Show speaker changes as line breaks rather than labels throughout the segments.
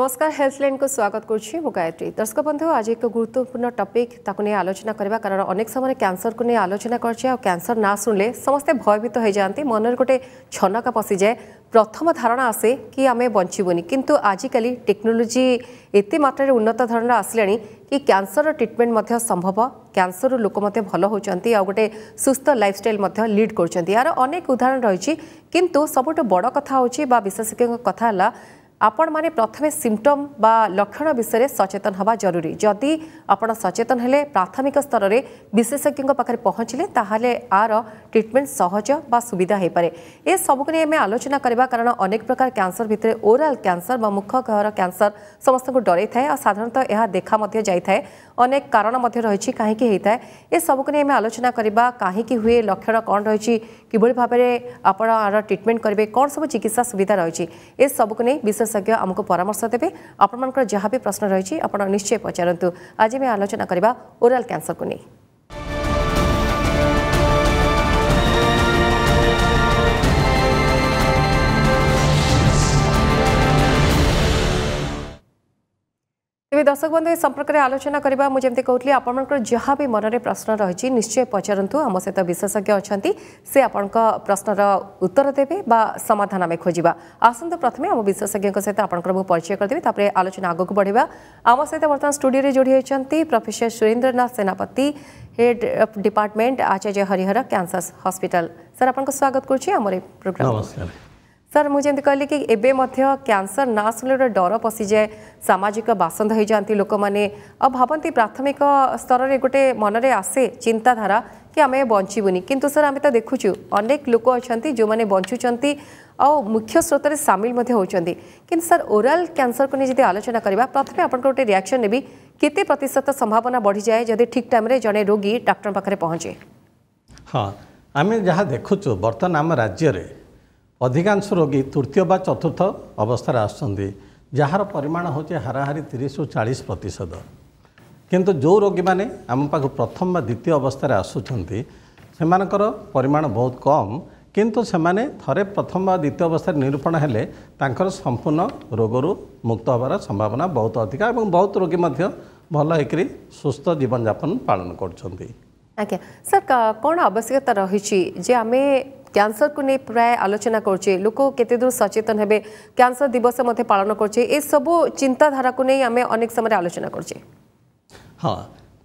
নমস্কার হেল্থলাইন কু স্বাগত করছি মু গায়ত্রী দর্শক বন্ধু আজ এক গুরুত্বপূর্ণ টপিক তাকে নিয়ে আলোচনা করা কারণ অনেক সময় ক্যান্সর কু নিয়ে আলোচনা করছে আর ক্যান্সর না শুনলে সমস্তে ভয়ভীত হয়ে যাতে মনের গোটে ছনকা পশি যায় প্রথম ধারণা আসে কি আমি বঞ্চবুনি কিন্তু আজকাল টেকনোলোজি এতে মাত্রায় উন্নত ধরনের আসলে কি ক্যান্সর ট্রিটমেন্ট মধ্যে সম্ভব ক্যান্সর লোক মধ্যে ভাল হচ্ছেন আর গোটে সুস্থ লাইফস্টাইল মধ্যে লিড করছেন ইয়ার অনেক উদাহরণ রয়েছে কিন্তু সবুঠু বড় কথা হচ্ছে বা বিশেষজ্ঞ কথা হল आपण मैंने प्रथम सिमटम लक्षण विषय सचेतन हवा जरूरी जदि आप सचेतन प्राथमिक स्तर में विशेषज्ञों पाखे पहुँचले आर ट्रिटमेंट सहज व सुविधा हो पाए यह सबको नहीं आम आलोचना करने कारण अनेक प्रकार क्यासर भितर ओराल क्यासर व मुख गहर क्योंसर समस्त डरई थाए साधारण यह देखा जाए अनेक कारण रही कहीं सबको नहीं आम आलोचना करवा कहीं हुए लक्षण कौन रही कि भाव में आप ट्रिटमेंट करेंगे कौन सब चिकित्सा सुविधा रही सबको नहीं विशेषज्ञ आमको परामर्श देते आपर जहाँ भी प्रश्न रही आप निश्चय पचारत आज आलोचना करवा ओराल कैंसर को नहीं तेज दर्शक बंधु संपर्क में आलोचना करवा मुझे कहती आपर जहाँ भी मन में प्रश्न रही निश्चय पचारंतु आम सहित विशेषज्ञ अच्छा से आपण प्रश्नर उत्तर देवे समाधान आम खोजा आसत प्रथम आम विशेषज्ञ सहित आपचय करदेवी तापर आलोचना आगे बढ़ावा आम सहित बर्तमान स्टूडियो में जोड़ी होती professor Surendranath Senapati head of department Acharya Harihar cancer hospital sir आपको स्वागत करोग्राम ସାର୍ ମୁଁ ଯେମିତି କହିଲି କି ଏବେ ମଧ୍ୟ କ୍ୟାନ୍ସର ନା ଶୁଣିଲେ ଗୋଟେ ଡର ପଶିଯାଏ ସାମାଜିକ ବାସନ୍ଦ ହୋଇଯାଆନ୍ତି ଲୋକମାନେ ଆଉ ଭାବନ୍ତି ପ୍ରାଥମିକ ସ୍ତରରେ ଗୋଟେ ମନରେ ଆସେ ଚିନ୍ତାଧାରା କି ଆମେ ବଞ୍ଚିବୁନି କିନ୍ତୁ ସାର୍ ଆମେ ତ ଦେଖୁଛୁ ଅନେକ ଲୋକ ଅଛନ୍ତି ଯେଉଁମାନେ ବଞ୍ଚୁଛନ୍ତି ଆଉ ମୁଖ୍ୟ ସ୍ରୋତରେ ସାମିଲ ମଧ୍ୟ ହେଉଛନ୍ତି କିନ୍ତୁ ସାର୍ ଓରାଲ କ୍ୟାନ୍ସରକୁ ନେଇ ଯଦି ଆଲୋଚନା କରିବା ପ୍ରଥମେ ଆପଣଙ୍କ ଗୋଟେ ରିଆକ୍ସନ୍ ନେବି କେତେ ପ୍ରତିଶତ ସମ୍ଭାବନା ବଢ଼ିଯାଏ ଯଦି ଠିକ୍ ଟାଇମ୍ରେ ଜଣେ ରୋଗୀ ଡାକ୍ତରଙ୍କ ପାଖରେ ପହଞ୍ଚେ
ହଁ ଆମେ ଯାହା ଦେଖୁଛୁ ବର୍ତ୍ତମାନ ଆମ ରାଜ୍ୟରେ ଅଧିକାଂଶ ରୋଗୀ ତୃତୀୟ ବା ଚତୁର୍ଥ ଅବସ୍ଥାରେ ଆସୁଛନ୍ତି ଯାହାର ପରିମାଣ ହେଉଛି ହାରାହାରି ତିରିଶରୁ ଚାଳିଶ ପ୍ରତିଶତ କିନ୍ତୁ ଯେଉଁ ରୋଗୀମାନେ ଆମ ପାଖକୁ ପ୍ରଥମ ବା ଦ୍ୱିତୀୟ ଅବସ୍ଥାରେ ଆସୁଛନ୍ତି ସେମାନଙ୍କର ପରିମାଣ ବହୁତ କମ୍ କିନ୍ତୁ ସେମାନେ ଥରେ ପ୍ରଥମ ବା ଦ୍ୱିତୀୟ ଅବସ୍ଥାରେ ନିରୂପଣ ହେଲେ ତାଙ୍କର ସମ୍ପୂର୍ଣ୍ଣ ରୋଗରୁ ମୁକ୍ତ ହେବାର ସମ୍ଭାବନା ବହୁତ ଅଧିକା ଏବଂ ବହୁତ ରୋଗୀ ମଧ୍ୟ ଭଲ ହୋଇକରି ସୁସ୍ଥ ଜୀବନଯାପନ ପାଳନ କରୁଛନ୍ତି
ଆଜ୍ଞା ସାର୍ କ'ଣ ଆବଶ୍ୟକତା ରହିଛି ଯେ ଆମେ କ୍ୟାନ୍ସରକୁ ନେଇ ପ୍ରାୟ ଆଲୋଚନା କରୁଛେ ଲୋକ କେତେଦୂର ସଚେତନ ହେବେ କ୍ୟାନ୍ସର ଦିବସ ମଧ୍ୟ ପାଳନ କରୁଛେ ଏସବୁ ଚିନ୍ତାଧାରାକୁ ନେଇ ଆମେ ଅନେକ ସମୟରେ ଆଲୋଚନା କରୁଛେ
ହଁ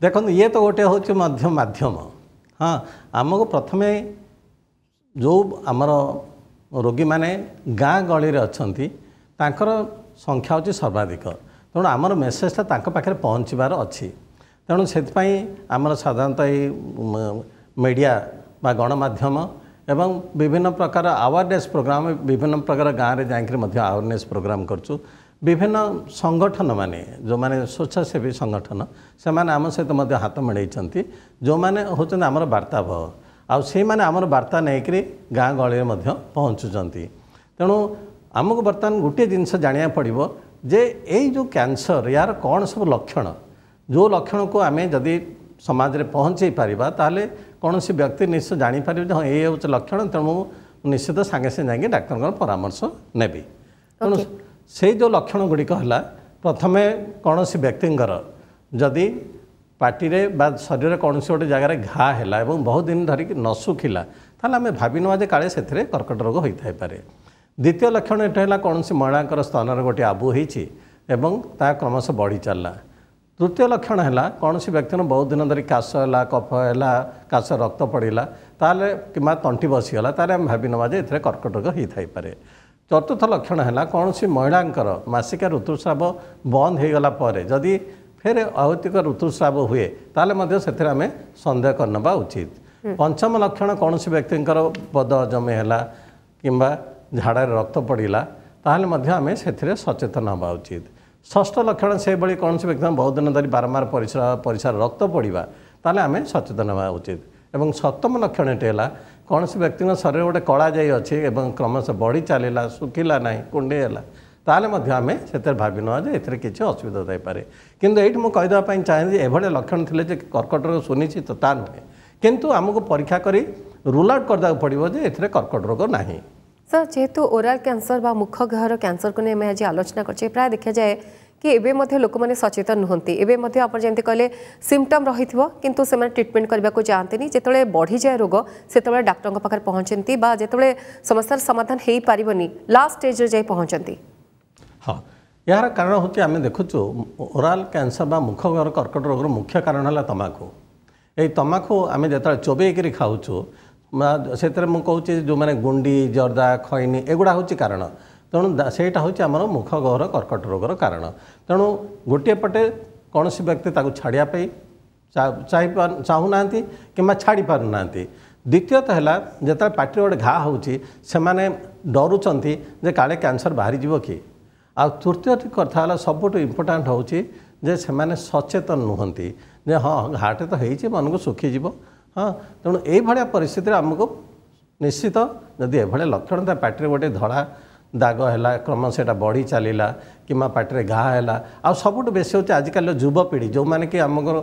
ଦେଖନ୍ତୁ ଇଏ ତ ଗୋଟେ ହେଉଛି ମଧ୍ୟ ମାଧ୍ୟମ ହଁ ଆମକୁ ପ୍ରଥମେ ଯେଉଁ ଆମର ରୋଗୀମାନେ ଗାଁ ଗହଳିରେ ଅଛନ୍ତି ତାଙ୍କର ସଂଖ୍ୟା ହେଉଛି ସର୍ବାଧିକ ତେଣୁ ଆମର ମେସେଜଟା ତାଙ୍କ ପାଖରେ ପହଞ୍ଚିବାର ଅଛି ତେଣୁ ସେଥିପାଇଁ ଆମର ସାଧାରଣତଃ ଏଇ ମିଡ଼ିଆ ବା ଗଣମାଧ୍ୟମ ଏବଂ ବିଭିନ୍ନ ପ୍ରକାର ଆୱାରନେସ୍ ପ୍ରୋଗ୍ରାମ୍ ଆମେ ବିଭିନ୍ନ ପ୍ରକାର ଗାଁରେ ଯାଇକରି ମଧ୍ୟ ଆୱାରନେସ୍ ପ୍ରୋଗ୍ରାମ୍ କରୁଛୁ ବିଭିନ୍ନ ସଂଗଠନମାନେ ଯେଉଁମାନେ ସ୍ୱେଚ୍ଛାସେବୀ ସଂଗଠନ ସେମାନେ ଆମ ସହିତ ମଧ୍ୟ ହାତ ମିଳେଇଛନ୍ତି ଯେଉଁମାନେ ହେଉଛନ୍ତି ଆମର ବାର୍ତ୍ତାବହ ଆଉ ସେଇମାନେ ଆମର ବାର୍ତ୍ତା ନେଇକରି ଗାଁ ଗହଳିରେ ମଧ୍ୟ ପହଞ୍ଚୁଛନ୍ତି ତେଣୁ ଆମକୁ ବର୍ତ୍ତମାନ ଗୋଟିଏ ଜିନିଷ ଜାଣିବାକୁ ପଡ଼ିବ ଯେ ଏଇ ଯେଉଁ କ୍ୟାନ୍ସର ଏହାର କ'ଣ ସବୁ ଲକ୍ଷଣ ଯେଉଁ ଲକ୍ଷଣକୁ ଆମେ ଯଦି ସମାଜରେ ପହଞ୍ଚାଇ ପାରିବା ତାହେଲେ କୌଣସି ବ୍ୟକ୍ତି ନିଶ୍ଚୟ ଜାଣିପାରିବ ଯେ ହଁ ଏ ହେଉଛି ଲକ୍ଷଣ ତେଣୁ ମୁଁ ନିଶ୍ଚିତ ସାଙ୍ଗେ ସାଙ୍ଗେ ଯାଇକି ଡାକ୍ତରଙ୍କର ପରାମର୍ଶ ନେବି ତେଣୁ ସେଇ ଯେଉଁ ଲକ୍ଷଣ ଗୁଡ଼ିକ ହେଲା ପ୍ରଥମେ କୌଣସି ବ୍ୟକ୍ତିଙ୍କର ଯଦି ପାଟିରେ ବା ଶରୀରରେ କୌଣସି ଗୋଟେ ଜାଗାରେ ଘା ହେଲା ଏବଂ ବହୁତ ଦିନ ଧରିକି ନ ଶୁଖିଲା ତାହେଲେ ଆମେ ଭାବିନେବା ଯେ କାଳେ ସେଥିରେ କର୍କଟ ରୋଗ ହୋଇଥାଇପାରେ ଦ୍ୱିତୀୟ ଲକ୍ଷଣ ଏଇଟା ହେଲା କୌଣସି ମହିଳାଙ୍କର ସ୍ତନରେ ଗୋଟିଏ ଆବୁ ହୋଇଛି ଏବଂ ତାହା କ୍ରମଶଃ ବଢ଼ି ଚାଲିଲା ତୃତୀୟ ଲକ୍ଷଣ ହେଲା କୌଣସି ବ୍ୟକ୍ତିର ବହୁତ ଦିନ ଧରି କାଶ ହେଲା କଫ ହେଲା କାଶ ରକ୍ତ ପଡ଼ିଲା ତାହେଲେ କିମ୍ବା ତଣ୍ଟି ବସିଗଲା ତାହେଲେ ଆମେ ଭାବିନେବା ଯେ ଏଥିରେ କର୍କଟ ରୋଗ ହୋଇଥାଇପାରେ ଚତୁର୍ଥ ଲକ୍ଷଣ ହେଲା କୌଣସି ମହିଳାଙ୍କର ମାସିକା ଋତୁସ୍ରାବ ବନ୍ଦ ହୋଇଗଲା ପରେ ଯଦି ଫେରେ ଅହୈତିକ ଋତୁସ୍ରାବ ହୁଏ ତାହେଲେ ମଧ୍ୟ ସେଥିରେ ଆମେ ସନ୍ଦେହ କରିନେବା ଉଚିତ ପଞ୍ଚମ ଲକ୍ଷଣ କୌଣସି ବ୍ୟକ୍ତିଙ୍କର ପଦ ଜମି ହେଲା କିମ୍ବା ଝାଡ଼ାରେ ରକ୍ତ ପଡ଼ିଲା ତାହେଲେ ମଧ୍ୟ ଆମେ ସେଥିରେ ସଚେତନ ହେବା ଉଚିତ ଷଷ୍ଠ ଲକ୍ଷଣ ସେଭଳି କୌଣସି ବ୍ୟକ୍ତି ବହୁତ ଦିନ ଧରି ବାରମ୍ବାର ପରିସ୍ରା ପରିସ୍ରା ରକ୍ତ ପଡ଼ିବା ତାହେଲେ ଆମେ ସଚେତନ ହେବା ଉଚିତ ଏବଂ ସପ୍ତମ ଲକ୍ଷଣ ଏଠି ହେଲା କୌଣସି ବ୍ୟକ୍ତିଙ୍କ ଶରୀର ଗୋଟେ କଳା ଯାଇଅଛି ଏବଂ କ୍ରମଶଃ ବଢ଼ି ଚାଲିଲା ଶୁଖିଲା ନାହିଁ କୁଣ୍ଡେଇ ହେଲା ତାହେଲେ ମଧ୍ୟ ଆମେ ସେଥିରେ ଭାବି ନେବା ଯେ ଏଥିରେ କିଛି ଅସୁବିଧା ଥାଇପାରେ କିନ୍ତୁ ଏଇଠି ମୁଁ କହିଦେବା ପାଇଁ ଚାହେଁ ଯେ ଏଭଳି ଲକ୍ଷଣ ଥିଲେ ଯେ କର୍କଟ ରୋଗ ଶୁଣିଛି ତ ତା ନୁହେଁ କିନ୍ତୁ ଆମକୁ ପରୀକ୍ଷା କରି ରୁଲ୍ ଆଉଟ୍ କରିଦେବାକୁ ପଡ଼ିବ ଯେ ଏଥିରେ କର୍କଟ ରୋଗ ନାହିଁ
ସାର୍ ଯେହେତୁ ଓରାଲ କ୍ୟାନ୍ସର ବା ମୁଖ ଗହ୍ୱର କ୍ୟାନ୍ସରକୁ ନେଇ ଆମେ ଆଜି ଆଲୋଚନା କରୁଛେ ପ୍ରାୟ ଦେଖାଯାଏ କି ଏବେ ମଧ୍ୟ ଲୋକମାନେ ସଚେତନ ନୁହନ୍ତି ଏବେ ମଧ୍ୟ ଆପଣ ଯେମିତି କହିଲେ ସିମ୍ପଟମ୍ ରହିଥିବ କିନ୍ତୁ ସେମାନେ ଟ୍ରିଟମେଣ୍ଟ କରିବାକୁ ଯାଆନ୍ତିନି ଯେତେବେଳେ ବଢ଼ିଯାଏ ରୋଗ ସେତେବେଳେ ଡାକ୍ତରଙ୍କ ପାଖରେ ପହଞ୍ଚନ୍ତି ବା ଯେତେବେଳେ ସମସ୍ୟାର ସମାଧାନ ହୋଇପାରିବନି ଲାଷ୍ଟ ଷ୍ଟେଜ୍ରେ ଯାଇ ପହଞ୍ଚନ୍ତି
ହଁ ଏହାର କାରଣ ହେଉଛି ଆମେ ଦେଖୁଛୁ ଓରାଲ କ୍ୟାନ୍ସର ବା ମୁଖ ଗହ୍ୱର କର୍କଟ ରୋଗର ମୁଖ୍ୟ କାରଣ ହେଲା ତମାଖୁ এই তমাখু আমি যেত চোবাইকি খাওছু ସେଥିରେ ମୁଁ କହୁଛି ଯେଉଁମାନେ ଗୁଣ୍ଡି ଜର୍ଦା ଖଇନି ଏଗୁଡ଼ା ହେଉଛି କାରଣ ତେଣୁ ସେଇଟା ହେଉଛି ଆମର ମୁଖ ଗହର କର୍କଟ ରୋଗର କାରଣ ତେଣୁ ଗୋଟିଏ ପଟେ କୌଣସି ବ୍ୟକ୍ତି ତାକୁ ଛାଡ଼ିବା ପାଇଁ ଚାହି ଚାହୁଁନାହାନ୍ତି କିମ୍ବା ଛାଡ଼ି ପାରୁନାହାନ୍ତି ଦ୍ୱିତୀୟତଃ ହେଲା ଯେତେବେଳେ ପାଟିରେ ଗୋଟେ ଘା ହେଉଛି ସେମାନେ ଡରୁଛନ୍ତି ଯେ କାଳେ କ୍ୟାନ୍ସର ବାହାରିଯିବ କି ଆଉ ତୃତୀୟଟି କଥା ହେଲା ସବୁଠୁ ଇମ୍ପୋର୍ଟାଣ୍ଟ ହେଉଛି ଯେ ସେମାନେ ସଚେତନ ନୁହଁନ୍ତି ଯେ ହଁ ଘାଟେ ତ ହେଇଛି ମନକୁ ଶୁଖିଯିବ ହଁ ତେଣୁ ଏଇଭଳିଆ ପରିସ୍ଥିତିରେ ଆମକୁ ନିଶ୍ଚିତ ଯଦି ଏଭଳିଆ ଲକ୍ଷଣ ଥାଏ ପାଟିରେ ଗୋଟେ ଧଳା ଦାଗ ହେଲା କ୍ରମ ସେଇଟା ବଢ଼ି ଚାଲିଲା କିମ୍ବା ପାଟିରେ ଘା ହେଲା ଆଉ ସବୁଠୁ ବେଶୀ ହେଉଛି ଆଜିକାଲିର ଯୁବପିଢ଼ି ଯେଉଁମାନେ କି ଆମର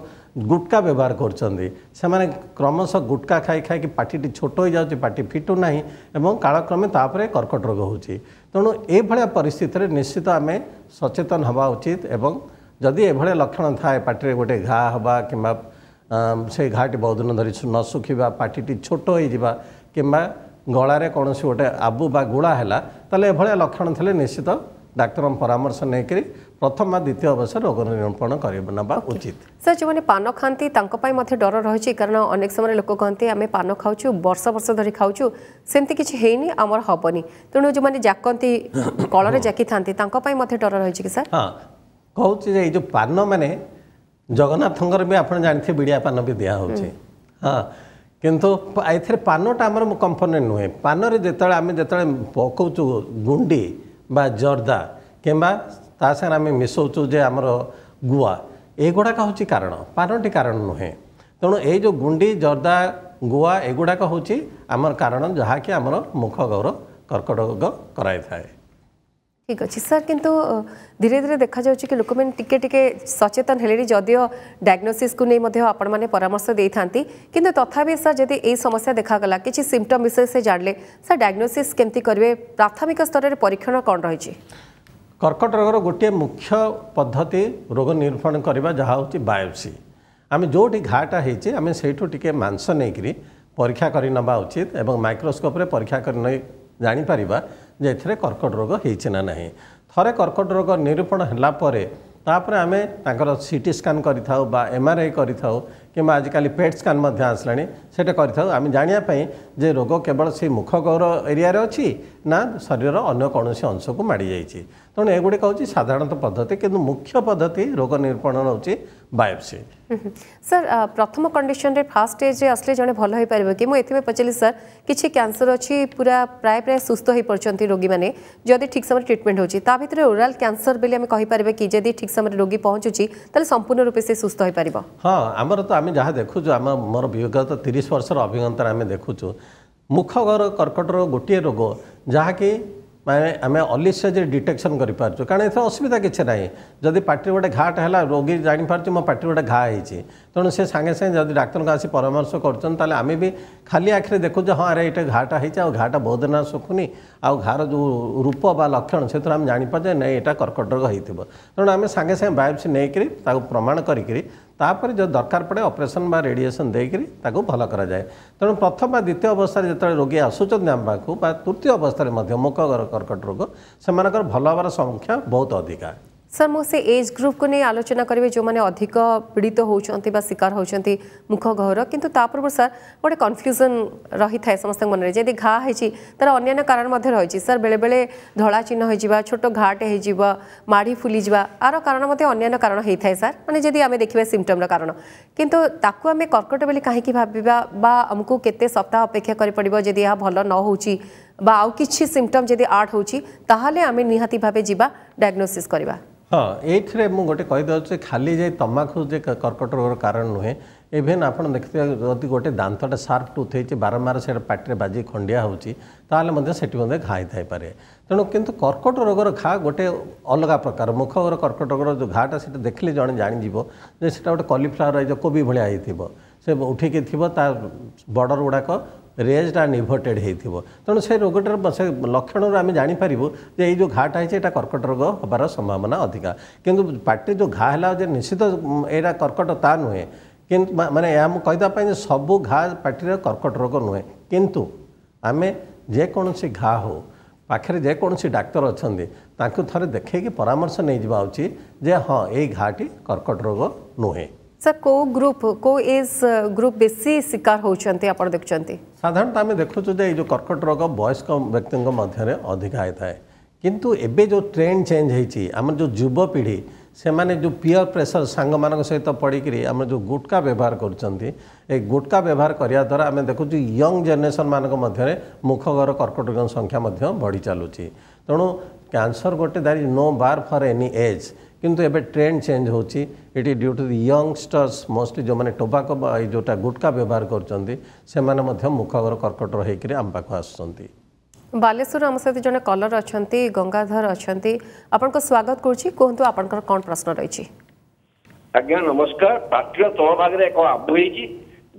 ଗୁଟକା ବ୍ୟବହାର କରୁଛନ୍ତି ସେମାନେ କ୍ରମଶଃ ଗୁଟକା ଖାଇ ଖାଇକି ପାଟିଟି ଛୋଟ ହୋଇଯାଉଛି ପାଟି ଫିଟୁ ନାହିଁ ଏବଂ କାଳକ୍ରମେ ତାପରେ କର୍କଟ ରୋଗ ହେଉଛି ତେଣୁ ଏଇଭଳିଆ ପରିସ୍ଥିତିରେ ନିଶ୍ଚିତ ଆମେ ସଚେତନ ହେବା ଉଚିତ ଏବଂ ଯଦି ଏଭଳିଆ ଲକ୍ଷଣ ଥାଏ ପାଟିରେ ଗୋଟେ ଘା ହେବା କିମ୍ବା घाटी बहुदिन धरी नसुखि पार्टी छोटो कम्बा गलस गए आबु गुला त भए लक्षण थि निश्चित डाक्तर परमर्श नै प्रथम द्वितीय अवस्था रोग निरूपण गरिन उचित
सर पान खाँदै तै मध्ये डर रहेछ कारण अनेक समय लोक कि पान खाऊ वर्ष वर्ष धरी खाऊु सिम हेन ताकति कलर जाकिथा डर रहेछ
पान म ଜଗନ୍ନାଥଙ୍କର ବି ଆପଣ ଜାଣିଥିବେ ବିଡ଼ିଆ ପାନ ବି ଦିଆହେଉଛି ହଁ କିନ୍ତୁ ଏଥିରେ ପାନଟା ଆମର କମ୍ପୋନେଣ୍ଟ ନୁହେଁ ପାନରେ ଯେତେବେଳେ ଆମେ ଯେତେବେଳେ ପକାଉଛୁ ଗୁଣ୍ଡି ବା ଜର୍ଦା କିମ୍ବା ତା ସାଙ୍ଗରେ ଆମେ ମିଶାଉଛୁ ଯେ ଆମର ଗୁଆ ଏଗୁଡ଼ାକ ହେଉଛି କାରଣ ପାନଟି କାରଣ ନୁହେଁ ତେଣୁ ଏଇ ଯେଉଁ ଗୁଣ୍ଡି ଜର୍ଦା ଗୁଆ ଏଗୁଡ଼ାକ ହେଉଛି ଆମର କାରଣ ଯାହାକି ଆମର ମୁଖ ଗୌର କର୍କଟ ରୋଗ କରାଇଥାଏ
ଠିକ୍ ଅଛି ସାର୍ କିନ୍ତୁ ଧୀରେ ଧୀରେ ଦେଖାଯାଉଛି କି ଲୋକମାନେ ଟିକେ ଟିକେ ସଚେତନ ହେଲେଣି ଯଦିଓ ଡାୟଗ୍ନୋସିସ୍କୁ ନେଇ ମଧ୍ୟ ଆପଣମାନେ ପରାମର୍ଶ ଦେଇଥାନ୍ତି କିନ୍ତୁ ତଥାପି ସାର୍ ଯଦି ଏଇ ସମସ୍ୟା ଦେଖାଗଲା କିଛି ସିମ୍ପଟମ୍ ବିଷୟରେ ସେ ଜାଣିଲେ ସାର୍ ଡାୟଗ୍ନୋସିସ୍ କେମିତି କରିବେ ପ୍ରାଥମିକ ସ୍ତରରେ ପରୀକ୍ଷଣ କ'ଣ ରହିଛି
କର୍କଟ ରୋଗର ଗୋଟିଏ ମୁଖ୍ୟ ପଦ୍ଧତି ରୋଗ ନିରୂପଣ କରିବା ଯାହା ହେଉଛି ବାୟୋପ୍ସି ଆମେ ଯେଉଁଠି ଘାଟା ହେଇଛି ଆମେ ସେଇଠୁ ଟିକେ ମାଂସ ନେଇକରି ପରୀକ୍ଷା କରି ନେବା ଉଚିତ ଏବଂ ମାଇକ୍ରୋସ୍କୋପ୍ରେ ପରୀକ୍ଷା କରି ନେଇ ଜାଣିପାରିବା ଯେ ଏଥିରେ କର୍କଟ ରୋଗ ହେଇଛି ନା ନାହିଁ ଥରେ କର୍କଟ ରୋଗ ନିରୂପଣ ହେଲା ପରେ ତାପରେ ଆମେ ତାଙ୍କର ସି ଟି ସ୍କାନ୍ କରିଥାଉ ବା ଏମ୍ ଆର୍ ଆଇ କରିଥାଉ କିମ୍ବା ଆଜିକାଲି ପେଟ୍ ସ୍କାନ୍ ମଧ୍ୟ ଆସିଲାଣି ସେଇଟା କରିଥାଉ ଆମେ ଜାଣିବା ପାଇଁ ଯେ ରୋଗ କେବଳ ସେଇ ମୁଖଗର ଏରିଆରେ ଅଛି ନା ଶରୀରର ଅନ୍ୟ କୌଣସି ଅଂଶକୁ ମାଡ଼ିଯାଇଛି ତେଣୁ ଏଗୁଡ଼ିକ ହେଉଛି ସାଧାରଣତଃ ପଦ୍ଧତି କିନ୍ତୁ ମୁଖ୍ୟ ପଦ୍ଧତି ରୋଗ ନିରୂପଣ ହେଉଛି बायोप्सी सर
mm-hmm. uh, प्रथम कंडीशन रे फास्ट स्टेज रे असले जने भल होई परबे कि मु एथिमे पचली सर किछि कैंसर अछि पूरा प्राय प्राय सुस्त होई परचंती रोगी माने जदि ठीक समय ट्रीटमेंट होछि ता भीतर ओरल कैंसर बेले हम कहि परबे कि जदि ठीक समय रोगी पहुचुछि तले संपूर्ण रूपे से सुस्त होई परबो
हां हमर तो आमे जहा देखु जो हम मोर विगत 30 वर्ष रो आमे देखु मुखगर कर्कट रो गोटे रोग जहा कि आम अर्ली स्टेज डिटेक्शन गरिपार्छु कारण एथि असुविधा कि नै जति पार्टी गए घाट होला रोगी जाँपारु म पार्टी गए घा है तेणु से साङे साङे जति डाक्तर आसि परामर्श गर्छन् आमे भी खाली आखिर देखु जे अरे एउटा घाटा है आउ घाटा बहुत दिन सुखुनि आउ घार जो रूप बा लक्षण से आम जाँपारे नै एटा कर्कट रोग है तेणु आम साङे साङे बायोप्सी नै प्रमाण गरिक तापर जो दरकार पड़े अपरेसन बा देकर भल कर तेणु प्रथम द्वितीय अवस्था जो रोगी आसुच्च आम पाखक तृतीय अवस्था मुख कर्कट रोग से भल हमार संख्या बहुत अधिका
सर मुझसे एज ग्रुप को नहीं आलोचना करेंगे जो मैंने अधिक पीड़ित तो होती शिकार होती मुख घर कि तापूर्व सर गोटे कन्फ्यूजन रही था समस्त मन में जी घा हो तार अन्य कारण रही सर बेले बेले धड़ा चिन्ह हो छोट घाट होड़ी फुली जा कारण अन्य कारण होता है सर मानते जी आम देखा सिमटम्र कारण कितु ताकू आम कर्कट बोली कहीं भावको के सप्ताह अपेक्षा कर भल न हो आ कि सिमटम जब आर्ट होती आम निहाती भावे जा डायग्नोसीस्वा
ହଁ ଏଇଥିରେ ମୁଁ ଗୋଟେ କହିଦେଉଛି ଖାଲି ଯାଇ ତମାଖୁ ଯେ କର୍କଟ ରୋଗର କାରଣ ନୁହେଁ ଇଭେନ୍ ଆପଣ ଦେଖିଥିବେ ଯଦି ଗୋଟେ ଦାନ୍ତଟା ସାର୍ପ ଟୁଥ୍ ହେଇଛି ବାରମ୍ବାର ସେଇଟା ପାଟିରେ ବାଜି ଖଣ୍ଡିଆ ହେଉଛି ତାହେଲେ ମଧ୍ୟ ସେଠି ମଧ୍ୟ ଘା ହେଇଥାଇପାରେ ତେଣୁ କିନ୍ତୁ କର୍କଟ ରୋଗର ଘା ଗୋଟେ ଅଲଗା ପ୍ରକାର ମୁଖର କର୍କଟ ରୋଗର ଯେଉଁ ଘାଟା ସେଇଟା ଦେଖିଲେ ଜଣେ ଜାଣିଯିବ ଯେ ସେଇଟା ଗୋଟେ କଲିଫ୍ଲାୱାର ଏଇ ଯେଉଁ କୋବି ଭଳିଆ ହେଇଥିବ ସେ ଉଠିକି ଥିବ ତା ବର୍ଡ଼ର ଗୁଡ଼ାକ ରେଜ୍ଟା ନିଭର୍ଟେଡ୍ ହୋଇଥିବ ତେଣୁ ସେ ରୋଗଟାର ସେ ଲକ୍ଷଣରୁ ଆମେ ଜାଣିପାରିବୁ ଯେ ଏଇ ଯେଉଁ ଘାଟା ହେଇଛି ଏଇଟା କର୍କଟ ରୋଗ ହେବାର ସମ୍ଭାବନା ଅଧିକା କିନ୍ତୁ ପାଟିରେ ଯେଉଁ ଘା ହେଲା ଯେ ନିଶ୍ଚିତ ଏଇଟା କର୍କଟ ତା ନୁହେଁ କିନ୍ତୁ ମାନେ ଏହା ମୁଁ କହିଦେବା ପାଇଁ ଯେ ସବୁ ଘା ପାଟିରେ କର୍କଟ ରୋଗ ନୁହେଁ କିନ୍ତୁ ଆମେ ଯେକୌଣସି ଘା ହଉ ପାଖରେ ଯେକୌଣସି ଡାକ୍ତର ଅଛନ୍ତି ତାଙ୍କୁ ଥରେ ଦେଖେଇକି ପରାମର୍ଶ ନେଇଯିବା ଉଚିତ ଯେ ହଁ ଏଇ ଘାଟି କର୍କଟ ରୋଗ ନୁହେଁ
सर को ग्रुप को एज ग्रुप बेस शिकार होती है
साधारण आम देखु तो जो कर्कट रोग वयस्क व्यक्ति मध्य अधिक आई थाए कि एवं जो ट्रेंड चेंज होमर जो जुवपीढ़ी से मैंने जो पियर प्रेसर सांग मान सहित पड़ी आम जो गुटका व्यवहार कर गुटका व्यवहार करने द्वारा आम देखु यंग जेनेसन मानक मुखगर कर्कट रोग संख्या बढ़ी चलुच्छी तेणु कैंसर गोटे there is no bar for any age କିନ୍ତୁ ଏବେ ଟ୍ରେଣ୍ଡ ଚେଞ୍ଜ ହେଉଛି it due to the youngsters mostly ଯେଉଁମାନେ ଟୋବାକୋ ଏଇ ଯେଉଁଟା ଗୁଟକା ବ୍ୟବହାର କରୁଛନ୍ତି ସେମାନେ ମଧ୍ୟ ମୁଖର କର୍କଟ ହେଇକରି ଆମ ପାଖକୁ ଆସୁଛନ୍ତି
ବାଲେଶ୍ୱରରୁ ଆମ ସହିତ ଜଣେ କଲର ଅଛନ୍ତି ଗଙ୍ଗାଧର ଅଛନ୍ତି ଆପଣଙ୍କ ସ୍ୱାଗତ କରୁଛି କୁହନ୍ତୁ ଆପଣଙ୍କର କ'ଣ ପ୍ରଶ୍ନ ରହିଛି
ଆଜ୍ଞା ନମସ୍କାର ପାଟିର ତଳ ଭାଗରେ ଏକ ଆବୁ ହେଇଛି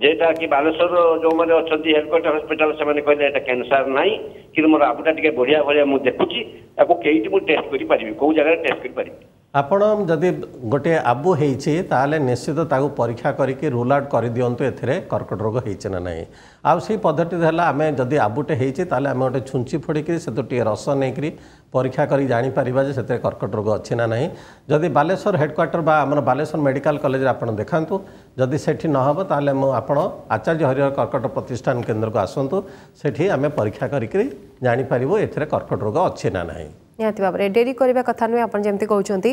ଯେଉଁଟାକି ବାଲେଶ୍ୱର ଯେଉଁମାନେ ଅଛନ୍ତି ହେଲକଟ ହସ୍ପିଟାଲ ସେମାନେ କହିଲେ ଏଇଟା କ୍ୟାନ୍ସର ନାହିଁ କିନ୍ତୁ ମୋର ଆବୁଟା ଟିକେ ବଢ଼ିଆ ଭଳିଆ ମୁଁ ଦେଖୁଛି ତାକୁ କେଇଠି ମୁଁ ଟେଷ୍ଟ କରିପାରିବି କେଉଁ ଜାଗାରେ ଟେଷ୍ଟ କରିପାରିବି ଆପଣ ଯଦି ଗୋଟିଏ ଆବୁ ହେଇଛି ତାହେଲେ ନିଶ୍ଚିତ ତାକୁ ପରୀକ୍ଷା କରିକି ରୁଲ୍ ଆଉଟ୍ କରିଦିଅନ୍ତୁ ଏଥିରେ କର୍କଟ ରୋଗ ହେଇଛି ନା ନାହିଁ ଆଉ ସେଇ ପଦ୍ଧତି ହେଲା ଆମେ ଯଦି ଆବୁଟେ ହେଇଛି ତାହେଲେ ଆମେ ଗୋଟେ ଛୁଞ୍ଚି ଫୋଡ଼ିକିରି ସେଥିରୁ ଟିକେ ରସ ନେଇକରି ପରୀକ୍ଷା କରି ଜାଣିପାରିବା ଯେ ସେଥିରେ କର୍କଟ ରୋଗ ଅଛି ନା ନାହିଁ ଯଦି ବାଲେଶ୍ୱର ହେଡ଼କ୍ୱାର୍ଟର ବା ଆମର ବାଲେଶ୍ୱର ମେଡ଼ିକାଲ କଲେଜରେ ଆପଣ ଦେଖାନ୍ତୁ ଯଦି ସେଠି ନହେବ ତାହେଲେ ମୁଁ ଆପଣ ଆଚାର୍ଯ୍ୟ ହରିହର କର୍କଟ ପ୍ରତିଷ୍ଠାନ କେନ୍ଦ୍ରକୁ ଆସନ୍ତୁ ସେଠି ଆମେ ପରୀକ୍ଷା କରିକିରି ଜାଣିପାରିବୁ ଏଥିରେ କର୍କଟ ରୋଗ ଅଛି ନା ନାହିଁ
ନିହାତି ଭାବରେ ଡେରି କରିବା କଥା ନୁହେଁ ଆପଣ ଯେମିତି କହୁଛନ୍ତି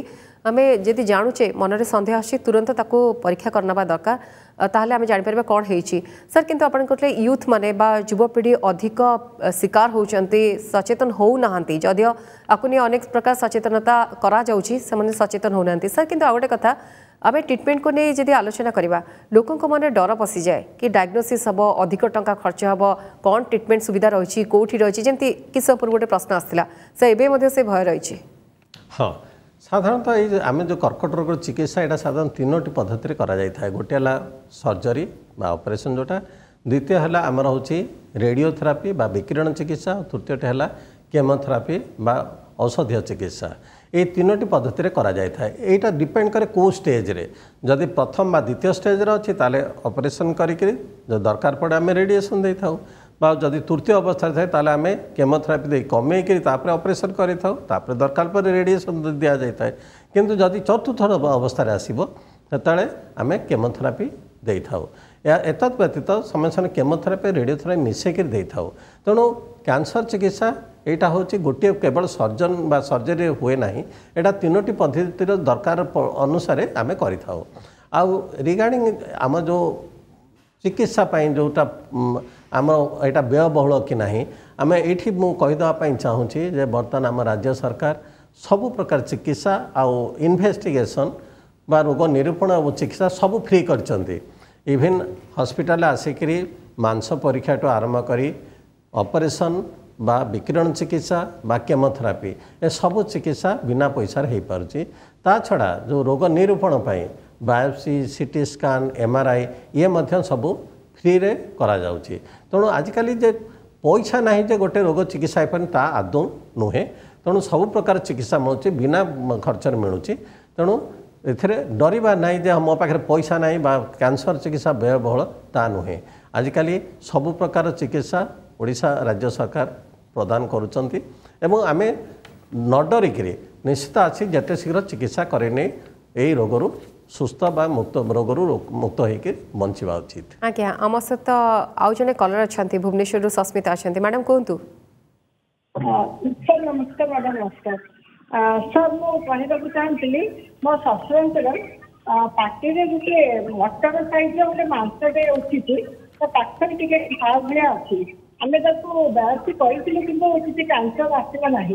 ଆମେ ଯଦି ଜାଣୁଛେ ମନରେ ସନ୍ଦେହ ଆସୁଛି ତୁରନ୍ତ ତାକୁ ପରୀକ୍ଷା କରିନେବା ଦରକାର ତାହେଲେ ଆମେ ଜାଣିପାରିବା କ'ଣ ହେଇଛି ସାର୍ କିନ୍ତୁ ଆପଣ କହୁଥିଲେ ୟୁଥ୍ ମାନେ ବା ଯୁବପିଢ଼ି ଅଧିକ ଶିକାର ହେଉଛନ୍ତି ସଚେତନ ହେଉନାହାନ୍ତି ଯଦିଓ ଆକୁ ନେଇ ଅନେକ ପ୍ରକାର ସଚେତନତା କରାଯାଉଛି ସେମାନେ ସଚେତନ ହେଉନାହାନ୍ତି ସାର୍ କିନ୍ତୁ ଆଉ ଗୋଟେ କଥା ଆମେ ଟ୍ରିଟମେଣ୍ଟକୁ ନେଇ ଯଦି ଆଲୋଚନା କରିବା ଲୋକଙ୍କ ମନରେ ଡର ପଶିଯାଏ କି ଡାଇଗ୍ନୋସିସ୍ ହେବ ଅଧିକ ଟଙ୍କା ଖର୍ଚ୍ଚ ହେବ କ'ଣ ଟ୍ରିଟମେଣ୍ଟ ସୁବିଧା ରହିଛି କେଉଁଠି ରହିଛି ଯେମିତି କିସ ପୂର୍ବରୁ ଗୋଟେ ପ୍ରଶ୍ନ ଆସିଥିଲା ସେ ଏବେ ମଧ୍ୟ ସେ ଭୟ ରହିଛି
ହଁ ସାଧାରଣତଃ ଏଇ ଆମେ ଯେଉଁ କର୍କଟ ରୋଗର ଚିକିତ୍ସା ଏଇଟା ସାଧାରଣତଃ ତିନୋଟି ପଦ୍ଧତିରେ କରାଯାଇଥାଏ ଗୋଟିଏ ହେଲା ସର୍ଜରୀ ବା ଅପରେସନ୍ ଯେଉଁଟା ଦ୍ୱିତୀୟ ହେଲା ଆମର ହେଉଛି ରେଡ଼ିଓଥେରାପି ବା ବିକିରଣ ଚିକିତ୍ସା ତୃତୀୟଟି ହେଲା କେମୋଥେରାପି ବା ଔଷଧୀୟ ଚିକିତ୍ସା এই তিনোটি পদ্ধতিরে করা যাই থাকে এইটা ডিপেন্ড করে কেউ স্টেজে যদি প্রথম বা দ্বিতীয় স্টেজে অছি তাহলে অপরেসন করিকি যদি দরকার পড়ে আমি রেডিয়েসন দিয়ে থাও বা যদি তৃতীয় অবস্থায় থাকে তাহলে আমি কেমোথেরাপি দিয়ে কমাইকি তাপরে অপরেসন করে থাও তাপরে দরকার পরে রেডিয়েসন দিয়া যাই থাকে কিন্তু যদি চতুর্থ অবস্থায় আসব সেতবে আমি কেমোথেরাপি দিয়ে থাও এতদ ব্যতীত সময় সময় কেমোথেরাপি রেডিওথেরাপি মিশাইকি দিয়ে থাও তেমন କ୍ୟାନ୍ସର ଚିକିତ୍ସା ଏଇଟା ହେଉଛି ଗୋଟିଏ କେବଳ ସର୍ଜନ ବା ସର୍ଜରୀରେ ହୁଏ ନାହିଁ ଏଇଟା ତିନୋଟି ପଦ୍ଧତିର ଦରକାର ଅନୁସାରେ ଆମେ କରିଥାଉ ଆଉ ରିଗାର୍ଡ଼ିଂ ଆମ ଯେଉଁ ଚିକିତ୍ସା ପାଇଁ ଯେଉଁଟା ଆମ ଏଇଟା ବ୍ୟୟବହୁଳ କି ନାହିଁ ଆମେ ଏଇଠି ମୁଁ କହିଦେବା ପାଇଁ ଚାହୁଁଛି ଯେ ବର୍ତ୍ତମାନ ଆମ ରାଜ୍ୟ ସରକାର ସବୁ ପ୍ରକାର ଚିକିତ୍ସା ଆଉ ଇନଭେଷ୍ଟିଗେସନ୍ ବା ରୋଗ ନିରୂପଣ ଏବଂ ଚିକିତ୍ସା ସବୁ ଫ୍ରି କରିଛନ୍ତି ଇଭିନ୍ ହସ୍ପିଟାଲ ଆସିକରି ମାଂସ ପରୀକ୍ଷାଠୁ ଆରମ୍ଭ କରି ଅପରେସନ୍ ବା ବିକିରଣ ଚିକିତ୍ସା ବା କେମୋଥେରାପି ଏସବୁ ଚିକିତ୍ସା ବିନା ପଇସାରେ ହୋଇପାରୁଛି ତା ଛଡ଼ା ଯେଉଁ ରୋଗ ନିରୂପଣ ପାଇଁ biopsy CT scan M R I ଇଏ ମଧ୍ୟ ସବୁ ଫ୍ରିରେ କରାଯାଉଛି ତେଣୁ ଆଜିକାଲି ଯେ ପଇସା ନାହିଁ ଯେ ଗୋଟେ ରୋଗ ଚିକିତ୍ସା ହୋଇପାରେ ତା ଆଦୌ ନୁହେଁ ତେଣୁ ସବୁ ପ୍ରକାର ଚିକିତ୍ସା ମିଳୁଛି ବିନା ଖର୍ଚ୍ଚରେ ମିଳୁଛି ତେଣୁ ଏଥିରେ ଡରିବା ନାହିଁ ଯେ ମୋ ପାଖରେ ପଇସା ନାହିଁ ବା କ୍ୟାନ୍ସର ଚିକିତ୍ସା ବ୍ୟୟବହୁଳ ତା ନୁହେଁ ଆଜିକାଲି ସବୁ ପ୍ରକାର ଚିକିତ୍ସା ଓଡ଼ିଶା ରାଜ୍ୟ ସରକାର ପ୍ରଦାନ କରୁଛନ୍ତି ଏବଂ ଆମେ ନ ଡରିକିରି ନିଶ୍ଚିତ ଆସି ଯେତେ ଶୀଘ୍ର ଚିକିତ୍ସା କରେଇ ଏହି ରୋଗରୁ ସୁସ୍ଥ ବା ମୁକ୍ତ ରୋଗରୁ ମୁକ୍ତ ହୋଇକି ବଞ୍ଚିବା ଉଚିତ
ଆଜ୍ଞା ଆମ ସହିତ ଆଉ ଜଣେ କଲର ଅଛନ୍ତି ଭୁବନେଶ୍ୱରରୁ ସସ୍ମିତା ଅଛନ୍ତି ମ୍ୟାଡ଼ାମ୍ କୁହନ୍ତୁ ସାର୍ ନମସ୍କାର ମ୍ୟାଡ଼ାମ୍ ନମସ୍କାର ସାର୍ ମୁଁ କହିବାକୁ ଚାହୁଁଥିଲି ମୋ ଶ୍ୱଶୁରଙ୍କର ପାଟିରେ ଗୋଟେ ମଟର ସାଇଜ୍ର ଗୋଟେ ମାଂସଟେ ଉଠିଛି ତା ପାଖରେ ଟିକେ ଘାଆ ଭଳିଆ ଅଛି ଆମେ ତାକୁ ବାୟୋପ୍ସି କହିଥିଲୁ କିନ୍ତୁ କିଛି କ୍ୟାନ୍ସର ଆସିଲା ନାହିଁ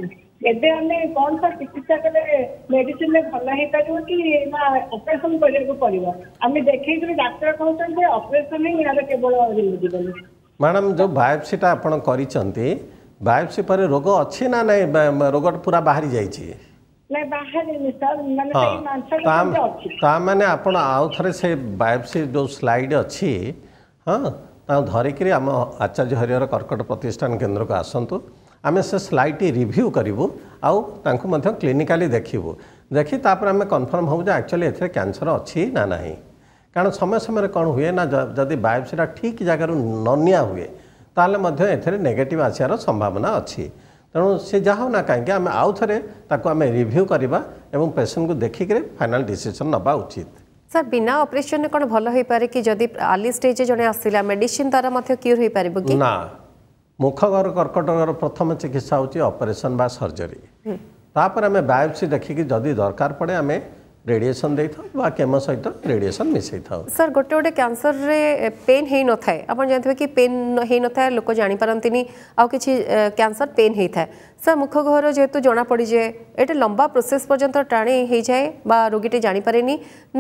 ଏବେ ଆମେ କ'ଣ ସାର୍ ଚିକିତ୍ସା କଲେ ରେ ଭଲ ହେଇପାରିବ କି ନା ଅପରେସନ କରିବାକୁ ପଡ଼ିବ ଆମେ ଦେଖେଇଥିଲୁ ଡାକ୍ତର କହୁଛନ୍ତି ଯେ ଅପରେସନ ହିଁ ଏହାର କେବଳ ରିଲିଜ୍ ବୋଲି
ମ୍ୟାଡ଼ାମ୍ ଯେଉଁ ବାୟୋପ୍ସିଟା ଆପଣ କରିଛନ୍ତି ବାୟୋପ୍ସି ପରେ ରୋଗ ଅଛି ନା ନାଇଁ ରୋଗ ପୁରା ବାହାରି ଯାଇଛି ତା ମାନେ ଆପଣ ଆଉ ଥରେ ସେ ବାୟୋପ୍ସି ଯୋଉ ସ୍ଲାଇଡ୍ ଅଛି ହଁ ତାଙ୍କୁ ଧରିକିରି ଆମ ଆଚାର୍ଯ୍ୟ ହରିହର କର୍କଟ ପ୍ରତିଷ୍ଠାନ କେନ୍ଦ୍ରକୁ ଆସନ୍ତୁ ଆମେ ସେ ସ୍ଲାଇଡ଼ଟି ରିଭ୍ୟୁ କରିବୁ ଆଉ ତାଙ୍କୁ ମଧ୍ୟ କ୍ଲିନିକାଲି ଦେଖିବୁ ଦେଖି ତାପରେ ଆମେ କନଫର୍ମ ହେବୁ ଯେ ଆକ୍ଚୁଆଲି ଏଥିରେ କ୍ୟାନ୍ସର ଅଛି ନା ନାହିଁ କାରଣ ସମୟ ସମୟରେ କ'ଣ ହୁଏ ନା ଯଦି ବାୟୋପ୍ସିଟା ଠିକ୍ ଜାଗାରୁ ନ ନିଆ ହୁଏ ତାହେଲେ ମଧ୍ୟ ଏଥିରେ ନେଗେଟିଭ୍ ଆସିବାର ସମ୍ଭାବନା ଅଛି ତେଣୁ ସେ ଯାହା ହେଉ ନା କାହିଁକି ଆମେ ଆଉ ଥରେ ତାକୁ ଆମେ ରିଭ୍ୟୁ କରିବା ଏବଂ ପେସେଣ୍ଟକୁ ଦେଖିକିରି ଫାଇନାଲ୍ ଡିସିସନ୍ ନେବା ଉଚିତ
ସାର୍ ବିନା ଅପରେସନରେ କ'ଣ ଭଲ ହେଇପାରେ କି ଯଦି ଆର୍ଲି ଷ୍ଟେଜ୍ରେ ଜଣେ ଆସିଲା ମେଡିସିନ୍ ଦ୍ୱାରା ମଧ୍ୟ କ୍ୟୁର୍ ହେଇପାରିବ କି ନା
ମୁଖଗର କର୍କଟର ପ୍ରଥମ ଚିକିତ୍ସା ହେଉଛି ଅପରେସନ୍ ବା ସର୍ଜରୀ ତାପରେ ଆମେ ବାୟୋପ୍ସି ଦେଖିକି ଯଦି ଦରକାର ପଡ଼େ ଆମେ ରେଡିଏସନ୍ ଦେଇଥାଉ ବା କେମୋ ସହିତ ରେଡିଏସନ୍ ମିଶାଇଥାଉ
ସାର୍ ଗୋଟେ ଗୋଟେ କ୍ୟାନ୍ସରରେ ପେନ୍ ହେଇନଥାଏ ଆପଣ ଜାଣିଥିବେ କି ପେନ୍ ହେଇନଥାଏ ଲୋକ ଜାଣିପାରନ୍ତିନି ଆଉ କିଛି କ୍ୟାନ୍ସର ପେନ୍ ହେଇଥାଏ सर मुख घर जेहेतु जना पड़जे ये लंबा प्रोसेस पर्यटन टाणी हो जाए बा रोगीटे जापारे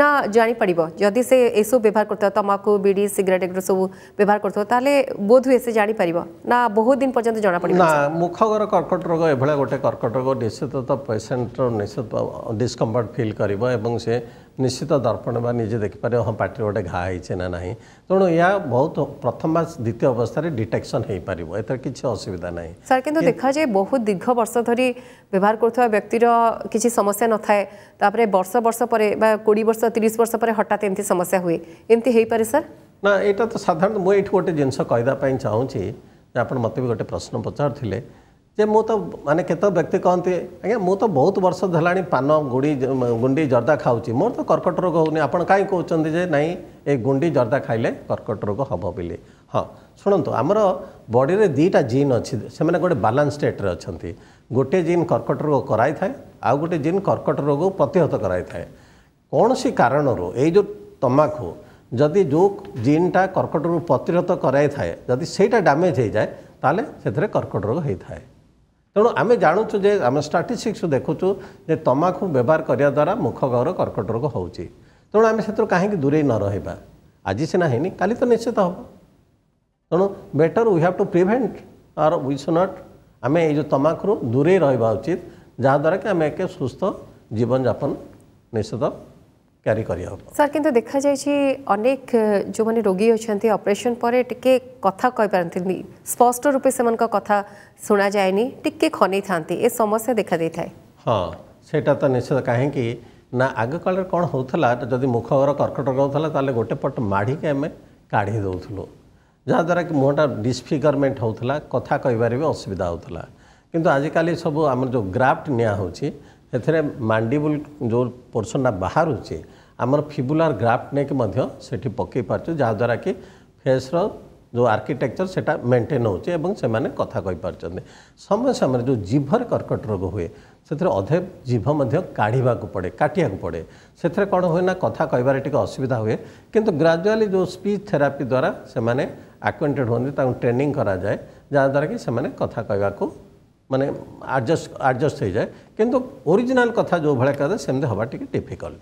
ना जापड़ जदि से यू व्यवहार कर तमाखु बीड़ी सिगरेट एग्रो सब व्यवहार करोधे से जापर ना बहुत दिन पर्यटन जना पड़े ना
मुख घर कर्कट रोग यह गोटे कर्कट रोग निश्चित तो पेसेंटर निश्चित डिसकम्फर्ट फिल कर ନିଶ୍ଚିତ ଦର୍ପଣ ବା ନିଜେ ଦେଖିପାରିବ ହଁ ପାଟିରେ ଗୋଟେ ଘା ହେଇଛି ନା ନାହିଁ ତେଣୁ ଏହା ବହୁତ ପ୍ରଥମ ବା ଦ୍ୱିତୀୟ ଅବସ୍ଥାରେ ଡିଟେକ୍ସନ ହେଇପାରିବ ଏଥିରେ କିଛି ଅସୁବିଧା ନାହିଁ
ସାର୍ କିନ୍ତୁ ଦେଖାଯାଏ ବହୁତ ଦୀର୍ଘ ବର୍ଷ ଧରି ବ୍ୟବହାର କରୁଥିବା ବ୍ୟକ୍ତିର କିଛି ସମସ୍ୟା ନଥାଏ ତାପରେ ବର୍ଷ ବର୍ଷ ପରେ ବା କୋଡ଼ିଏ ବର୍ଷ ତିରିଶ ବର୍ଷ ପରେ ହଠାତ୍ ଏମିତି ସମସ୍ୟା ହୁଏ ଏମିତି ହେଇପାରେ ସାର୍
ନା ଏଇଟା ତ ସାଧାରଣତଃ ମୁଁ ଏଇଠି ଗୋଟେ ଜିନିଷ କହିବା ପାଇଁ ଚାହୁଁଛି ଯେ ଆପଣ ମୋତେ ବି ଗୋଟେ ପ୍ରଶ୍ନ ପଚାରୁଥିଲେ ଯେ ମୁଁ ତ ମାନେ କେତେ ବ୍ୟକ୍ତି କହନ୍ତି ଆଜ୍ଞା ମୁଁ ତ ବହୁତ ବର୍ଷ ହେଲାଣି ପାନ ଗୁଡ଼ି ଗୁଣ୍ଡି ଜର୍ଦ୍ଦା ଖାଉଛି ମୋର ତ କର୍କଟ ରୋଗ ହେଉନି ଆପଣ କାହିଁ କହୁଛନ୍ତି ଯେ ନାଇଁ ଏ ଗୁଣ୍ଡି ଜର୍ଦ୍ଦା ଖାଇଲେ କର୍କଟ ରୋଗ ହେବ ବୋଲି ହଁ ଶୁଣନ୍ତୁ ଆମର ବଡ଼ିରେ ଦୁଇଟା ଜିନ୍ ଅଛି ସେମାନେ ଗୋଟେ ବାଲାନ୍ସ ଷ୍ଟେଟ୍ରେ ଅଛନ୍ତି ଗୋଟିଏ ଜିନ୍ କର୍କଟ ରୋଗ କରାଇଥାଏ ଆଉ ଗୋଟେ ଜିନ୍ କର୍କଟ ରୋଗକୁ ପ୍ରତିହତ କରାଇଥାଏ କୌଣସି କାରଣରୁ ଏଇ ଯେଉଁ ତମାଖୁ ଯଦି ଯେଉଁ ଜିନ୍ଟା କର୍କଟ ରୋଗ ପ୍ରତିହତ କରାଇଥାଏ ଯଦି ସେଇଟା ଡ୍ୟାମେଜ୍ ହୋଇଯାଏ ତାହେଲେ ସେଥିରେ କର୍କଟ ରୋଗ ହୋଇଥାଏ ତେଣୁ ଆମେ ଜାଣୁଛୁ ଯେ ଆମେ ଷ୍ଟାଟିଷ୍ଟିକ୍ସରୁ ଦେଖୁଛୁ ଯେ ତମାଖୁ ବ୍ୟବହାର କରିବା ଦ୍ୱାରା ମୁଖ ଗହ୍ୱର କର୍କଟ ରୋଗ ହେଉଛି ତେଣୁ ଆମେ ସେଥିରୁ କାହିଁକି ଦୂରେଇ ନ ରହିବା ଆଜି ସିନା ହେଇନି କାଲି ତ ନିଶ୍ଚିତ ହେବ ତେଣୁ better we have to prevent or we should not ଆମେ ଏଇ ଯେଉଁ ତମାଖୁରୁ ଦୂରେଇ ରହିବା ଉଚିତ ଯାହାଦ୍ୱାରା କି ଆମେ ଏକ ସୁସ୍ଥ ଜୀବନଯାପନ ନିଶ୍ଚିତ କ୍ୟାରି କରିହେବ
ସାର୍ କିନ୍ତୁ ଦେଖାଯାଇଛି ଅନେକ ଯେଉଁମାନେ ରୋଗୀ ଅଛନ୍ତି ଅପରେସନ୍ ପରେ ଟିକେ କଥା କହିପାରନ୍ତିନି ସ୍ପଷ୍ଟ ରୂପେ ସେମାନଙ୍କ କଥା ଶୁଣାଯାଏନି ଟିକେ ଖନେଇଥାନ୍ତି ଏ ସମସ୍ୟା ଦେଖାଦେଇଥାଏ
ହଁ ସେଇଟା ତ ନିଶ୍ଚିତ କାହିଁକି ନା ଆଗକାଳରେ କ'ଣ ହେଉଥିଲା ଯଦି ମୁଖର କର୍କଟ ରୋଗ ହେଉଥିଲା ତାହେଲେ ଗୋଟେ ପଟ ମାଢ଼ିକି ଆମେ କାଢ଼ି ଦେଉଥିଲୁ ଯାହାଦ୍ୱାରା କି ମୁହଁଟା ଡିସଫିଗରମେଣ୍ଟ ହେଉଥିଲା କଥା କହିବାରେ ବି ଅସୁବିଧା ହେଉଥିଲା କିନ୍ତୁ ଆଜିକାଲି ସବୁ ଆମର ଯେଉଁ ଗ୍ରାଫ୍ଟ ନିଆହେଉଛି ସେଥିରେ ମାଣ୍ଡିବୁଲ ଯେଉଁ ପୋର୍ସନଟା ବାହାରୁଛି ଆମର ଫିବୁଲାର ଗ୍ରାଫ୍ଟ ନେଇକି ମଧ୍ୟ ସେଠି ପକାଇ ପାରୁଛୁ ଯାହାଦ୍ୱାରା କି ଫେସ୍ର ଯେଉଁ ଆର୍କିଟେକ୍ଚର ସେଇଟା ମେଣ୍ଟେନ୍ ହେଉଛି ଏବଂ ସେମାନେ କଥା କହିପାରୁଛନ୍ତି ସମୟ ସମୟରେ ଯେଉଁ ଜିଭରେ କର୍କଟ ରୋଗ ହୁଏ ସେଥିରେ ଅଧେ ଜିଭ ମଧ୍ୟ କାଢ଼ିବାକୁ ପଡ଼େ କାଟିବାକୁ ପଡ଼େ ସେଥିରେ କ'ଣ ହୁଏ ନା କଥା କହିବାରେ ଟିକେ ଅସୁବିଧା ହୁଏ କିନ୍ତୁ ଗ୍ରାଜୁଆଲି ଯେଉଁ ସ୍ପିଚ୍ ଥେରାପି ଦ୍ୱାରା ସେମାନେ ଆକ୍ୱେଣ୍ଟେଡ଼୍ ହୁଅନ୍ତି ତାଙ୍କୁ ଟ୍ରେନିଂ କରାଯାଏ ଯାହାଦ୍ୱାରା କି ସେମାନେ କଥା କହିବାକୁ ମାନେ ଆଡ଼ଜଷ୍ଟ ଆଡ଼ଜଷ୍ଟ ହୋଇଯାଏ କିନ୍ତୁ ଓରିଜିନାଲ୍ କଥା ଯେଉଁ ଭଳିଆ କଥା ସେମିତି ହେବା ଟିକେ ଡିଫିକଲ୍ଟ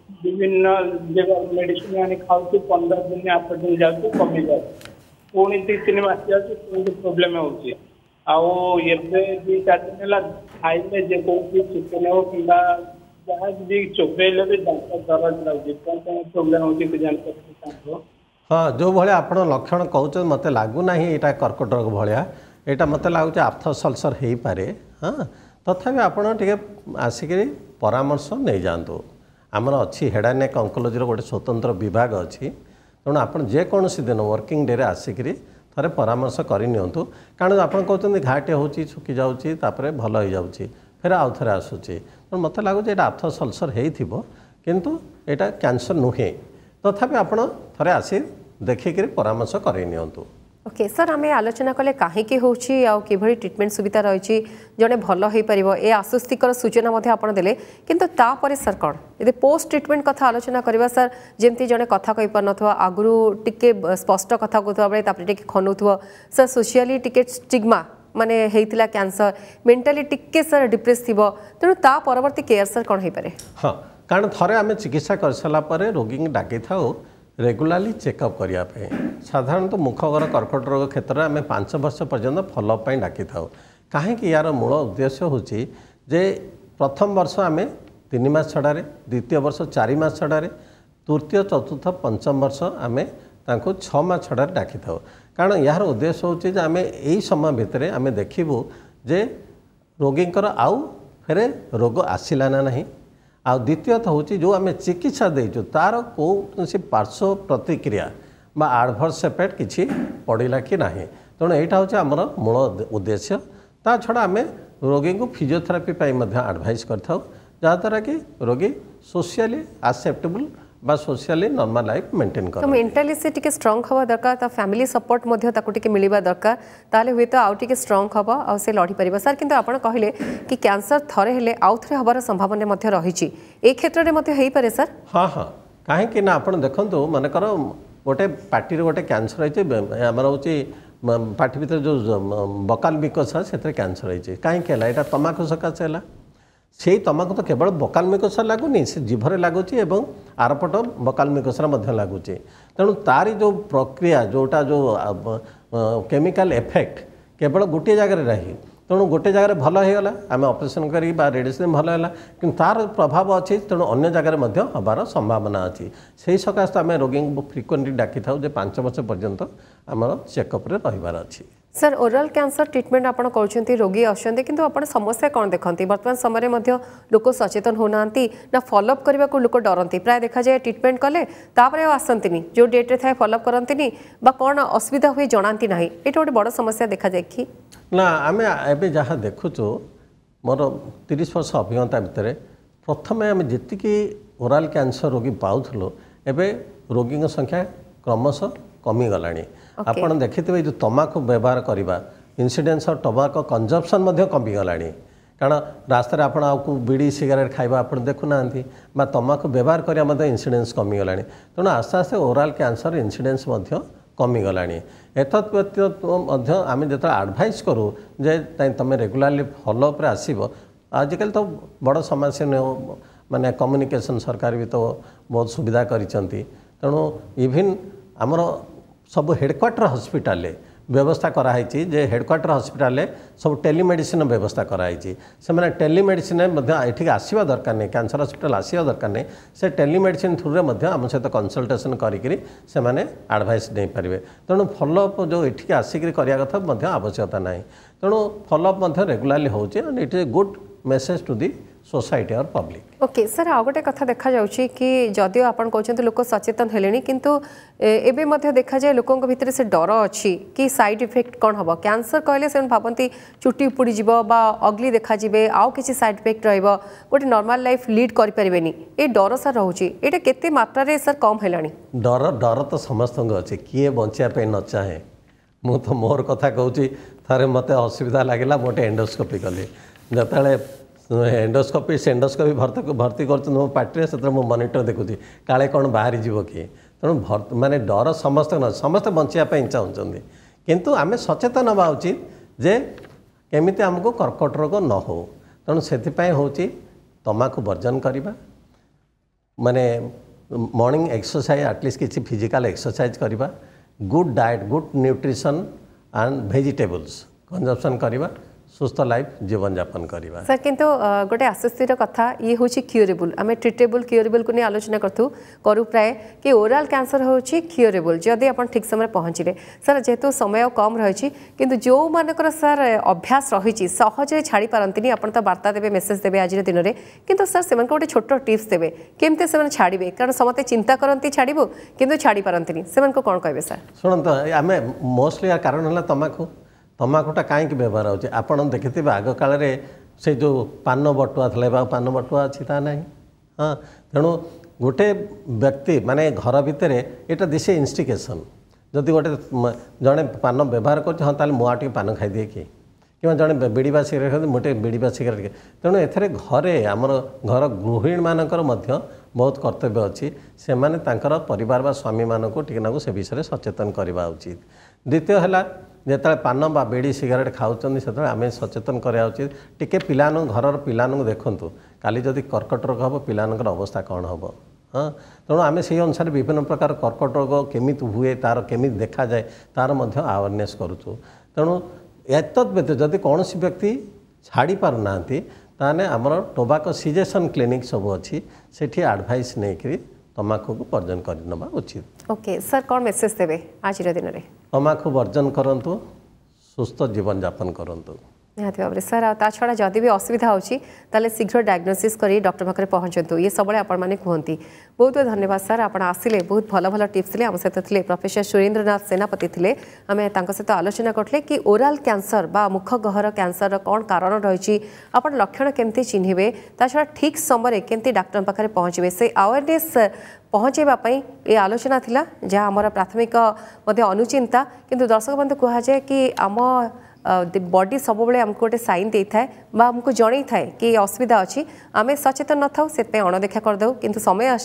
ବିଭିନ୍ନ ମେଡ଼ିସିନ୍ ଆଣି ଖାଉଛୁ ପନ୍ଦର ଦିନ ଆଠ ଦିନ ଯାଉଛି କମି ଯାଉଛି ପୁଣି ଦୁଇ ତିନି ମାସ ଯାଉଛି ପୁଣି ପ୍ରୋବ୍ଲେମ୍ ହେଉଛି ଆଉ ଏବେ ଦୁଇ ଚାରି ଦିନ ହେଲା ଖାଇଲେ ଯେ କୌଣସି ଚିକେନ୍ ହେଉ କିମ୍ବା ଯାହା ବି ଚୋବେଇଲେ ବି ଦାନ୍ତ ଦରଜ ଲାଗୁଛି କ'ଣ କ'ଣ ପ୍ରୋବ୍ଲେମ୍ ହେଉଛି କି ଜାଣିପାରିବେ ହଁ ଯେଉଁ ଭଳିଆ ଆପଣ ଲକ୍ଷଣ କହୁଛନ୍ତି ମୋତେ ଲାଗୁନାହିଁ ଏଇଟା କର୍କଟ ରୋଗ ଭଳିଆ ଏଇଟା ମୋତେ ଲାଗୁଛି ଆର୍ଥ ସଲସର ହେଇପାରେ ହଁ ତଥାପି ଆପଣ ଟିକେ ଆସିକରି ପରାମର୍ଶ ନେଇଯାଆନ୍ତୁ ଆମର ଅଛି ହେଡ଼ାନେକ୍ ଅଙ୍କୋଲୋଜିର ଗୋଟେ ସ୍ୱତନ୍ତ୍ର ବିଭାଗ ଅଛି ତେଣୁ ଆପଣ ଯେକୌଣସି ଦିନ ୱାର୍କିଂ ଡେରେ ଆସିକରି ଥରେ ପରାମର୍ଶ କରିନିଅନ୍ତୁ କାରଣ ଆପଣ କହୁଛନ୍ତି ଘାଟି ହେଉଛି ଶୁଖି ଯାଉଛି ତାପରେ ଭଲ ହୋଇଯାଉଛି ଫେରେ ଆଉ ଥରେ ଆସୁଛି ତେଣୁ ମୋତେ ଲାଗୁଛି ଏଇଟା ଆର୍ଥସଲସର ହୋଇଥିବ କିନ୍ତୁ ଏଇଟା କ୍ୟାନ୍ସର ନୁହେଁ ତଥାପି ଆପଣ ଥରେ ଆସି ଦେଖିକରି ପରାମର୍ଶ କରାଇ ନିଅନ୍ତୁ
ওକେ ସାର୍ ଆମେ ଆଲୋଚନା କଲେ କାହିଁକି ହେଉଛି ଆଉ କିଭଳି ଟ୍ରିଟମେଣ୍ଟ ସୁବିଧା ରହିଛି ଜଣେ ଭଲ ହୋଇପାରିବ ଏ ଆଶ୍ୱସ୍ତିକର ସୂଚନା ମଧ୍ୟ ଆପଣ ଦେଲେ କିନ୍ତୁ ତାପରେ ସାର୍ କ'ଣ ଯଦି ପୋଷ୍ଟ ଟ୍ରିଟମେଣ୍ଟ କଥା ଆଲୋଚନା କରିବା ସାର୍ ଯେମିତି ଜଣେ କଥା କହିପାରୁନଥିବ ଆଗରୁ ଟିକେ ସ୍ପଷ୍ଟ କଥା କହୁଥିବା ବେଳେ ତାପରେ ଟିକେ ଖନଉଥିବ ସାର୍ ସୋସିଆଲି ଟିକେ ଷ୍ଟିଗ୍ମା ମାନେ ହେଇଥିଲା କ୍ୟାନ୍ସର ମେଣ୍ଟାଲି ଟିକେ ସାର୍ ଡିପ୍ରେସ୍ ଥିବ ତେଣୁ ତା ପରବର୍ତ୍ତୀ କେୟାର ସାର୍ କ'ଣ ହେଇପାରେ
ହଁ କାରଣ ଥରେ ଆମେ ଚିକିତ୍ସା କରିସାରିଲା ପରେ ରୋଗୀଙ୍କୁ ଡାକିଥାଉ ରେଗୁଲାରଲି ଚେକଅପ୍ କରିବା ପାଇଁ ସାଧାରଣତଃ ମୁଖଗର କର୍କଟ ରୋଗ କ୍ଷେତ୍ରରେ ଆମେ ପାଞ୍ଚ ବର୍ଷ ପର୍ଯ୍ୟନ୍ତ ଫଲୋଅପ୍ ପାଇଁ ଡାକିଥାଉ କାହିଁକି ଏହାର ମୂଳ ଉଦ୍ଦେଶ୍ୟ ହେଉଛି ଯେ ପ୍ରଥମ ବର୍ଷ ଆମେ ତିନି ମାସ ଛଡ଼ାରେ ଦ୍ୱିତୀୟ ବର୍ଷ ଚାରି ମାସ ଛଡ଼ାରେ ତୃତୀୟ ଚତୁର୍ଥ ପଞ୍ଚମ ବର୍ଷ ଆମେ ତାଙ୍କୁ ଛଅ ମାସ ଛଡ଼ାରେ ଡାକିଥାଉ କାରଣ ଏହାର ଉଦ୍ଦେଶ୍ୟ ହେଉଛି ଯେ ଆମେ ଏହି ସମୟ ଭିତରେ ଆମେ ଦେଖିବୁ ଯେ ରୋଗୀଙ୍କର ଆଉ ଫେରେ ରୋଗ ଆସିଲା ନା ନାହିଁ ଆଉ ଦ୍ୱିତୀୟତଃ ହେଉଛି ଯେଉଁ ଆମେ ଚିକିତ୍ସା ଦେଇଛୁ ତା'ର କୌଣସି ପାର୍ଶ୍ୱ ପ୍ରତିକ୍ରିୟା ବା ଆଡ଼ଭର୍ସ ଏଫେକ୍ଟ କିଛି ପଡ଼ିଲା କି ନାହିଁ ତେଣୁ ଏଇଟା ହେଉଛି ଆମର ମୂଳ ଉଦ୍ଦେଶ୍ୟ ତା ଛଡ଼ା ଆମେ ରୋଗୀଙ୍କୁ ଫିଜିଓଥେରାପି ପାଇଁ ମଧ୍ୟ ଆଡ଼ଭାଇସ୍ କରିଥାଉ ଯାହାଦ୍ୱାରା କି ରୋଗୀ ସୋସିଆଲି ଆକ୍ସେପ୍ଟେବୁଲ୍ বা সোশিয়ালি নর্মাল লাইফ মেইনটেইন করা তো
মেন্টালি সে টিকে স্ট্রং হওয়া দরকার তা ফ্যামিলি সাপোর্ট মধ্য তাকু টিকে মিলিবা দরকার তাহলে হয়তো আউ টিকে স্ট্রং হব আউ সে লড়ি পারিবা স্যার কিন্তু আপন কহিলে কি ক্যান্সার থরে হেলে আউ থরে হবার সম্ভাবনা মধ্য রহিছি এই ক্ষেত্রে মধ্যে হেই পারে স্যার
হ্যাঁ হ্যাঁ কাহিঁকি না আপন দেখন্তু মনে করো গোটে পাটির গোটে ক্যান্সার হয়েছে আমার হচ্ছে পাটি ভিতরে যে বকাল বিকস সেটা ক্যান্সার হয়েছে কাহিঁকি হল এটা তমাকু সকাশে হলা ସେଇ ତମାଖୁ ତ କେବଳ ବକାଲମିକୋସା ଲାଗୁନି ସେ ଜିଭରେ ଲାଗୁଛି ଏବଂ ଆରପଟ ବକାଲମିକୋସା ମଧ୍ୟ ଲାଗୁଛି ତେଣୁ ତାରି ଯେଉଁ ପ୍ରକ୍ରିୟା ଯେଉଁଟା ଯେଉଁ କେମିକାଲ ଏଫେକ୍ଟ କେବଳ ଗୋଟିଏ ଜାଗାରେ ନାହିଁ ତେଣୁ ଗୋଟିଏ ଜାଗାରେ ଭଲ ହୋଇଗଲା ଆମେ ଅପରେସନ୍ କରିକି ବା ରେଡ଼ିଏସନ୍ ଭଲ ହେଲା କିନ୍ତୁ ତା'ର ପ୍ରଭାବ ଅଛି ତେଣୁ ଅନ୍ୟ ଜାଗାରେ ମଧ୍ୟ ହେବାର ସମ୍ଭାବନା ଅଛି ସେହି ସକାଶେ ଆମେ ରୋଗୀଙ୍କୁ ଫ୍ରିକ୍ୱେଣ୍ଟଲି ଡାକିଥାଉ ଯେ ପାଞ୍ଚ ବର୍ଷ ପର୍ଯ୍ୟନ୍ତ ଆମର ଚେକଅପ୍ରେ ରହିବାର ଅଛି
স্যার ওরাল ক্যান্সর ট্রিটমেন্ট আপনার করছেন রোগী আসছেন কিন্তু আপনার সমস্যা কম দেখতে বর্তমান সময় লোক সচেতন হো না না ফলোঅপ করা লোক ডরতি প্রায় দেখা যায় ট্রিটমেন্ট কলে তাপরে আসতে যে ডেট্রে থাকে ফলোঅপ করতে বা কোণ অসুবিধা হয়ে জনাতে না এটা গোটে বড় সমস্যা দেখা যায় কি
না আমি এবে যা দেখুছু মোর তিরিশ বর্ষ অভিজ্ঞতা ভিতরে প্রথমে আমি যেতিকি ওরাল ক্যান্সর রোগী পাওলু এবে রোগীঙ্ সংখ্যা ক্রমশ কমিগলাণী ଆପଣ ଦେଖିଥିବେ ଯେଉଁ ତମାଖୁ ବ୍ୟବହାର କରିବା ଇନ୍ସିଡେନ୍ସ ଅଫ୍ ଟମାଖୋ କନଜପ୍ସନ୍ ମଧ୍ୟ କମିଗଲାଣି କାରଣ ରାସ୍ତାରେ ଆପଣ ଆଉ କେଉଁ ବିଡ଼ି ସିଗାରେଟ୍ ଖାଇବା ଆପଣ ଦେଖୁନାହାନ୍ତି ବା ତମାଖୁ ବ୍ୟବହାର କରିବା ମଧ୍ୟ ଇନ୍ସିଡେନ୍ସ କମିଗଲାଣି ତେଣୁ ଆସ୍ତେ ଆସ୍ତେ ଓରାଲ୍ କ୍ୟାନ୍ସର ଇନ୍ସିଡେନ୍ସ ମଧ୍ୟ କମିଗଲାଣି ଏତତ୍ ବ୍ୟତୀତ ମଧ୍ୟ ଆମେ ଯେତେବେଳେ ଆଡ଼ଭାଇସ୍ କରୁ ଯେ ତୁମେ ରେଗୁଲାରଲି ଫଲୋ ଉପରେ ଆସିବ ଆଜିକାଲି ତ ବଡ଼ ସମସ୍ୟା ନୁହେଁ ମାନେ କମ୍ୟୁନିକେସନ୍ ସରକାର ବି ତ ବହୁତ ସୁବିଧା କରିଛନ୍ତି ତେଣୁ ଇଭିନ୍ ଆମର ସବୁ ହେଡ଼କ୍ୱାର୍ଟର ହସ୍ପିଟାଲରେ ବ୍ୟବସ୍ଥା କରାହେଇଛି ଯେ ହେଡ଼କ୍ୱାର୍ଟର ହସ୍ପିଟାଲରେ ସବୁ ଟେଲିମେଡ଼ିସିନ ବ୍ୟବସ୍ଥା କରାହେଇଛି ସେମାନେ ଟେଲିମେଡ଼ିସିନ ମଧ୍ୟ ଏଠିକି ଆସିବା ଦରକାର ନାହିଁ କ୍ୟାନ୍ସର ହସ୍ପିଟାଲ ଆସିବା ଦରକାର ନାହିଁ ସେ ଟେଲିମେଡ଼ିସିନ ଥ୍ରୁରେ ମଧ୍ୟ ଆମ ସହିତ କନସଲଟେସନ କରିକି ସେମାନେ ଆଡ଼ଭାଇସ୍ ନେଇପାରିବେ ତେଣୁ ଫଲୋଅପ୍ ଯେଉଁ ଏଠିକି ଆସିକରି କରିବା କଥା ମଧ୍ୟ ଆବଶ୍ୟକତା ନାହିଁ ତେଣୁ ଫଲୋଅପ୍ ମଧ୍ୟ ରେଗୁଲାରଲି ହେଉଛି and good message to the society और पब्लिक
ओके सर आउ गोटे कथा देखा जा कि जदियो आपन कहचंत लोक सचेतन हेलेनी किंतु एबे देखा जाए लोकों भितर से डर अछि कि सैड इफेक्ट कौन हम कैंसर कहले से भापंती चुट्टी उपड़ी जिवो देखा जाए आउ किछि साइड इफेक्ट रहइबो गोटे नॉर्मल लाइफ लीड करि परबेनी ए डर सर रहउची ये केते मात्र सर कम है
डर डर तो समस्त अच्छे किए बचाप न चाहे मुझे मोर कथा कहउची थे मतलब असुविधा लगे मोटे एंडोस्कोपी कले जतळे ଏଣ୍ଡୋସ୍କୋପି ସେ ଏଣ୍ଡୋସ୍କୋପି ଭର୍ତ୍ତି କରୁଛନ୍ତି ମୋ ପାଟିରେ ସେଥିରେ ମୁଁ ମନିଟର ଦେଖୁଛି କାଳେ କ'ଣ ବାହାରିଯିବ କିଏ ତେଣୁ ମାନେ ଡର ସମସ୍ତେ ନ ସମସ୍ତେ ବଞ୍ଚିବା ପାଇଁ ଚାହୁଁଛନ୍ତି କିନ୍ତୁ ଆମେ ସଚେତନ ହେବା ଉଚିତ ଯେ କେମିତି ଆମକୁ କର୍କଟ ରୋଗ ନ ହେଉ ତେଣୁ ସେଥିପାଇଁ ହେଉଛି ତମାଖୁ ବର୍ଜନ କରିବା ମାନେ ମର୍ଣ୍ଣିଂ ଏକ୍ସରସାଇଜ୍ ଆଟଲିଷ୍ଟ କିଛି ଫିଜିକାଲ୍ ଏକ୍ସରସାଇଜ୍ କରିବା good diet good nutrition and vegetables consumption କରିବା সুস্থ লাইফ জীবনযাপন করা
স্যার কিন্তু গোটে আশ্বস্তির কথা ইয়ে হচ্ছে কিওরেবল আমি ট্রিটেবল কিওরেবল নিয়ে আলোচনা করতু করু প্রায় কি ওরাল ক্যান্সর হচ্ছে কিওরেবল যদি আপনার ঠিক সময় পৌঁছলে স্যার যেহেতু সময় কম রয়েছে কিন্তু যেমানকর স্যার অভ্যাস রয়েছে সহজে ছাড়ি পারতিনি আপনার তো বার্তা দেবে মেসেজ দেবে আজর দিনের কিন্তু স্যার সে গোটে ছোট টিপস দেবে কেমতি সে ছাড়বে কারণ সমস্তে চিন্তা করতে ছাড়বু কিন্তু ছাড়ি পারতিনি সে কম কে
স্যার শুণত আমি মোস্টলি কারণ হল তোমাকে ତମାଖୁଟା କାହିଁକି ବ୍ୟବହାର ହେଉଛି ଆପଣ ଦେଖିଥିବେ ଆଗକାଳରେ ସେ ଯେଉଁ ପାନ ବଟୁଆ ଥିଲା ଏବେ ଆଉ ପାନ ବଟୁଆ ଅଛି ତା ନାହିଁ ହଁ ତେଣୁ ଗୋଟେ ବ୍ୟକ୍ତି ମାନେ ଘର ଭିତରେ ଏଇଟା ଦିଶେ ଇନ୍ଷ୍ଟିକେସନ୍ ଯଦି ଗୋଟେ ଜଣେ ପାନ ବ୍ୟବହାର କରୁଛି ହଁ ତାହେଲେ ମୁଁ ଆଉ ଟିକିଏ ପାନ ଖାଇଦିଏ କି କିମ୍ବା ଜଣେ ବିଡ଼ିବା ସିଗାରେଟ୍ ଖାଇଦିଏ ମୁଁ ଟିକିଏ ବିଡ଼ିବା ସିଗାରେଟ୍ ତେଣୁ ଏଥିରେ ଘରେ ଆମର ଘର ଗୃହିଣୀମାନଙ୍କର ମଧ୍ୟ ବହୁତ କର୍ତ୍ତବ୍ୟ ଅଛି ସେମାନେ ତାଙ୍କର ପରିବାର ବା ସ୍ୱାମୀମାନଙ୍କୁ ଟିକେ ନାକୁ ସେ ବିଷୟରେ ସଚେତନ କରିବା ଉଚିତ ଦ୍ୱିତୀୟ ହେଲା ଯେତେବେଳେ ପାନ ବା ବିଡ଼ି ସିଗାରେଟ୍ ଖାଉଛନ୍ତି ସେତେବେଳେ ଆମେ ସଚେତନ କରିବା ଉଚିତ ଟିକେ ପିଲାମାନଙ୍କୁ ଘରର ପିଲାମାନଙ୍କୁ ଦେଖନ୍ତୁ କାଲି ଯଦି କର୍କଟ ରୋଗ ହେବ ପିଲାମାନଙ୍କର ଅବସ୍ଥା କ'ଣ ହେବ ହଁ ତେଣୁ ଆମେ ସେହି ଅନୁସାରେ ବିଭିନ୍ନ ପ୍ରକାର କର୍କଟ ରୋଗ କେମିତି ହୁଏ ତା'ର କେମିତି ଦେଖାଯାଏ ତା'ର ମଧ୍ୟ ଆୱାରନେସ୍ କରୁଛୁ ତେଣୁ ଏତଦ୍ ବ୍ୟତୀତ ଯଦି କୌଣସି ବ୍ୟକ୍ତି ଛାଡ଼ି ପାରୁନାହାନ୍ତି ତାହେଲେ ଆମର ଟୋବାକୋ ସିଜେସନ୍ କ୍ଲିନିକ୍ ସବୁ ଅଛି ସେଠି ଆଡ଼ଭାଇସ୍ ନେଇକରି ତମାଖୁକୁ ବର୍ଜନ କରିନେବା ଉଚିତ
ଓକେ ସାର୍ କ'ଣ ମେସେଜ୍ ଦେବେ ଆଜିର ଦିନରେ
ତମାଖୁ ବର୍ଜନ କରନ୍ତୁ ସୁସ୍ଥ ଜୀବନଯାପନ କରନ୍ତୁ
ନିହାତି ଭାବରେ ସାର୍ ଆଉ ତା ଛଡ଼ା ଯଦି ବି ଅସୁବିଧା ହେଉଛି ତାହେଲେ ଶୀଘ୍ର ଡାଏଗ୍ନୋସିସ୍ କରି ଡକ୍ଟର ପାଖରେ ପହଞ୍ଚନ୍ତୁ ଇଏ ସବୁବେଳେ ଆପଣମାନେ କୁହନ୍ତି ବହୁତ ବହୁତ ଧନ୍ୟବାଦ ସାର୍ ଆପଣ ଆସିଲେ ବହୁତ ଭଲ ଭଲ ଟିପ୍ସ ଥିଲେ ଆମ ସହିତ ଥିଲେ ପ୍ରଫେସର ସୁରେନ୍ଦ୍ରନାଥ ସେନାପତି ଥିଲେ ଆମେ ତାଙ୍କ ସହିତ ଆଲୋଚନା କରିଥିଲେ କି ଓରାଲ କ୍ୟାନ୍ସର ବା ମୁଖ ଗହର କ୍ୟାନ୍ସରର କ'ଣ କାରଣ ରହିଛି ଆପଣ ଲକ୍ଷଣ କେମିତି ଚିହ୍ନିବେ ତା ଛଡ଼ା ଠିକ୍ ସମୟରେ କେମିତି ଡାକ୍ତରଙ୍କ ପାଖରେ ପହଞ୍ଚିବେ ସେ ଆୱାରନେସ୍ ପହଞ୍ଚାଇବା ପାଇଁ ଏ ଆଲୋଚନା ଥିଲା ଯାହା ଆମର ପ୍ରାଥମିକ ମଧ୍ୟ ଅନୁଚିନ୍ତା କିନ୍ତୁ ଦର୍ଶକ ବନ୍ଧୁ କୁହାଯାଏ କି ଆମ बडी सबुबले आमको गोटे सैन दे था आमको जन थाए कि असुविधा अच्छी आम सचेतन न था से अणदेखा करदे कि समय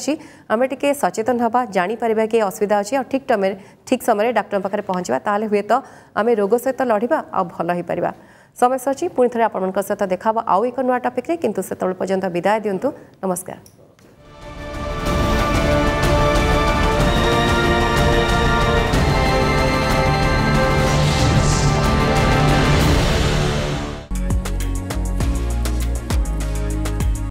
आमें टे सचेतन हाँ जापर कि असुविधा अच्छी ठीक टाइम ठीक समय डाक्टर पाखे पहुँचा ताल हे तो आम रोग सहित लड़ा आल हो पार समय सर पुणी आपण सहित देखा आउ एक नुआ टपिक्रे कि से पर्यटन विदाय दिंतु नमस्कार